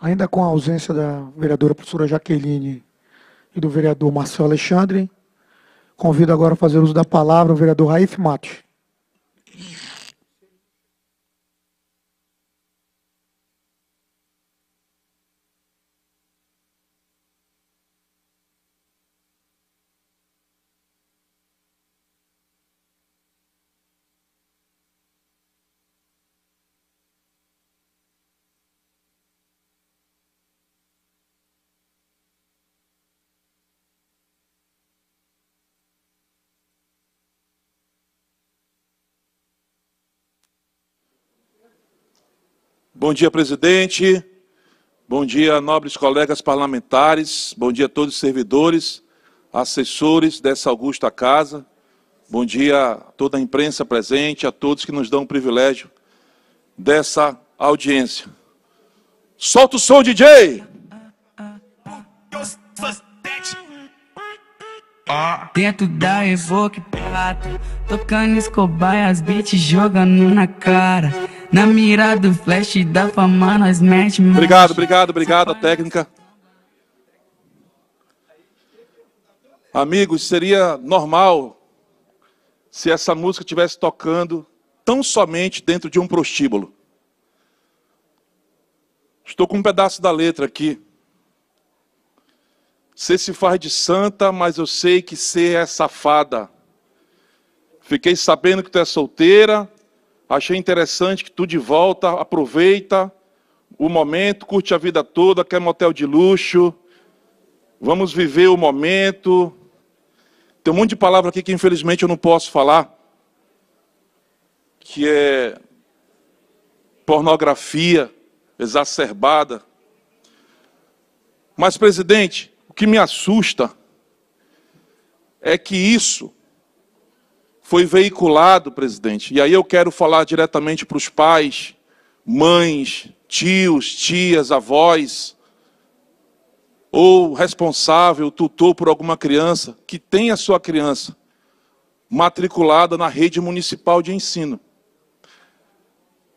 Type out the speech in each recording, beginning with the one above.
Ainda com a ausência da vereadora professora Jaqueline e do vereador Marcelo Alexandre, convido agora a fazer uso da palavra o vereador Raif Matos. Bom dia, presidente. Bom dia, nobres colegas parlamentares. Bom dia a todos os servidores, assessores dessa augusta casa. Bom dia a toda a imprensa presente, a todos que nos dão o privilégio dessa audiência. Solta o som, DJ! Dentro da Evoque Prata, tocando e as beats jogando na cara. Na mira do flash da fama, nós mete Obrigado, obrigado, obrigado, a técnica. Amigos, seria normal se essa música estivesse tocando tão somente dentro de um prostíbulo. Estou com um pedaço da letra aqui. Você se faz de santa, mas eu sei que você é safada. Fiquei sabendo que tu é solteira, Achei interessante que tu de volta, aproveita o momento, curte a vida toda, quer motel de luxo. Vamos viver o momento. Tem um monte de palavra aqui que infelizmente eu não posso falar, que é pornografia exacerbada. Mas presidente, o que me assusta é que isso foi veiculado, presidente, e aí eu quero falar diretamente para os pais, mães, tios, tias, avós, ou responsável, tutor por alguma criança, que tem a sua criança matriculada na rede municipal de ensino.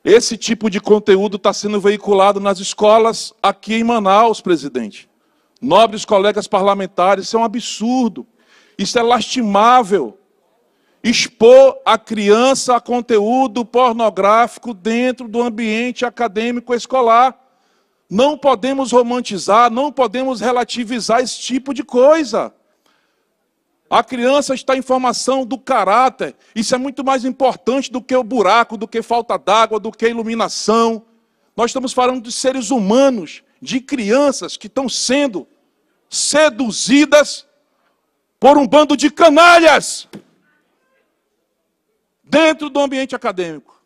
Esse tipo de conteúdo está sendo veiculado nas escolas aqui em Manaus, presidente. Nobres colegas parlamentares, isso é um absurdo. Isso é lastimável expor a criança a conteúdo pornográfico dentro do ambiente acadêmico escolar. Não podemos romantizar, não podemos relativizar esse tipo de coisa. A criança está em formação do caráter. Isso é muito mais importante do que o buraco, do que falta d'água, do que iluminação. Nós estamos falando de seres humanos, de crianças que estão sendo seduzidas por um bando de canalhas dentro do ambiente acadêmico.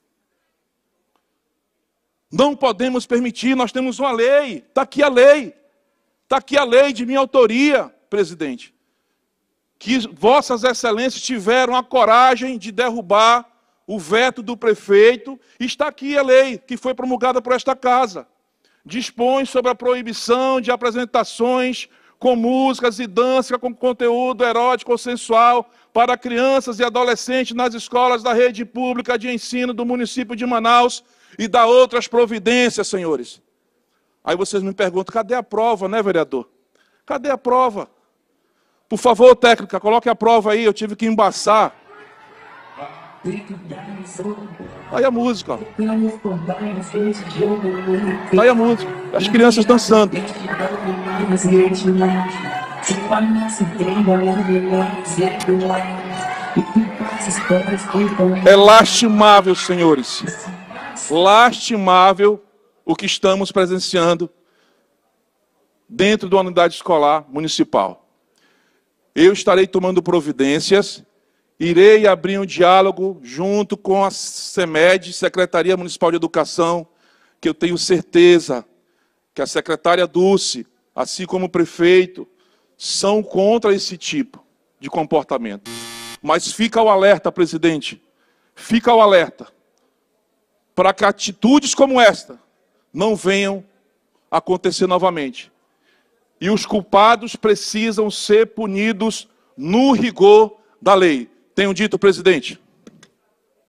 Não podemos permitir, nós temos uma lei, está aqui a lei, está aqui a lei de minha autoria, presidente. Que vossas excelências tiveram a coragem de derrubar o veto do prefeito, está aqui a lei que foi promulgada por esta casa. Dispõe sobre a proibição de apresentações com músicas e dança, com conteúdo erótico ou sensual para crianças e adolescentes nas escolas da rede pública de ensino do município de Manaus e da outras providências, senhores. Aí vocês me perguntam: cadê a prova, né, vereador? Cadê a prova? Por favor, técnica, coloque a prova aí, eu tive que embaçar. Aí a música. Aí a música. As crianças dançando. É lastimável, senhores. Lastimável o que estamos presenciando dentro da unidade escolar municipal. Eu estarei tomando providências irei abrir um diálogo junto com a SEMED, Secretaria Municipal de Educação, que eu tenho certeza que a secretária Dulce, assim como o prefeito, são contra esse tipo de comportamento. Mas fica o alerta, presidente, fica o alerta para que atitudes como esta não venham acontecer novamente. E os culpados precisam ser punidos no rigor da lei. Tenho dito, presidente,